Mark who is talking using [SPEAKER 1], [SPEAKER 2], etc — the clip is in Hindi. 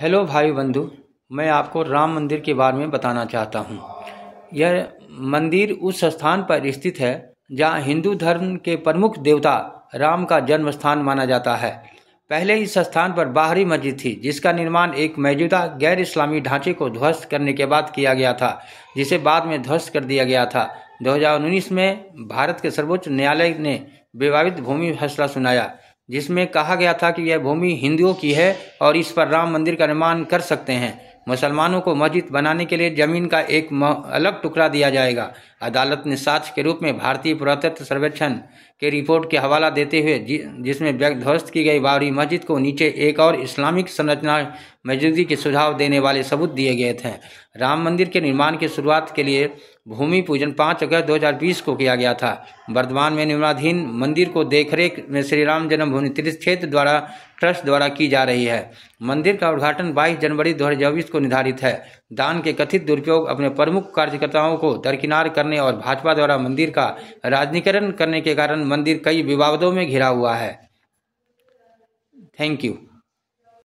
[SPEAKER 1] हेलो भाई बंधु मैं आपको राम मंदिर के बारे में बताना चाहता हूँ यह मंदिर उस स्थान पर स्थित है जहाँ हिंदू धर्म के प्रमुख देवता राम का जन्म स्थान माना जाता है पहले इस स्थान पर बाहरी मस्जिद थी जिसका निर्माण एक मौजूदा गैर इस्लामी ढांचे को ध्वस्त करने के बाद किया गया था जिसे बाद में ध्वस्त कर दिया गया था 2019 में भारत के सर्वोच्च न्यायालय ने विवादित भूमि फैसला सुनाया जिसमें कहा गया था कि यह भूमि हिंदुओं की है और इस पर राम मंदिर का निर्माण कर सकते हैं मुसलमानों को मस्जिद बनाने के लिए जमीन का एक अलग टुकड़ा दिया जाएगा अदालत ने साक्ष के रूप में भारतीय पुरातत्व सर्वेक्षण के रिपोर्ट के हवाला देते हुए जिसमें ध्वस्त की गई बाबरी मस्जिद को नीचे एक और इस्लामिक संरचना मजदूरी के सुझाव देने वाले सबूत दिए गए थे राम मंदिर के निर्माण की शुरुआत के लिए भूमि पूजन पाँच अगस्त दो को किया गया था वर्तमान में निर्माणाधीन मंदिर को देखरेख में श्री राम जन्मभूमि तीर्थ क्षेत्र द्वारा ट्रस्ट द्वारा की जा रही है मंदिर का उद्घाटन 22 जनवरी 2024 को निर्धारित है दान के कथित दुरुपयोग अपने प्रमुख कार्यकर्ताओं को दरकिनार करने और भाजपा द्वारा मंदिर का राजनीकरण करने के कारण मंदिर कई विवादों में घिरा हुआ है थैंक यू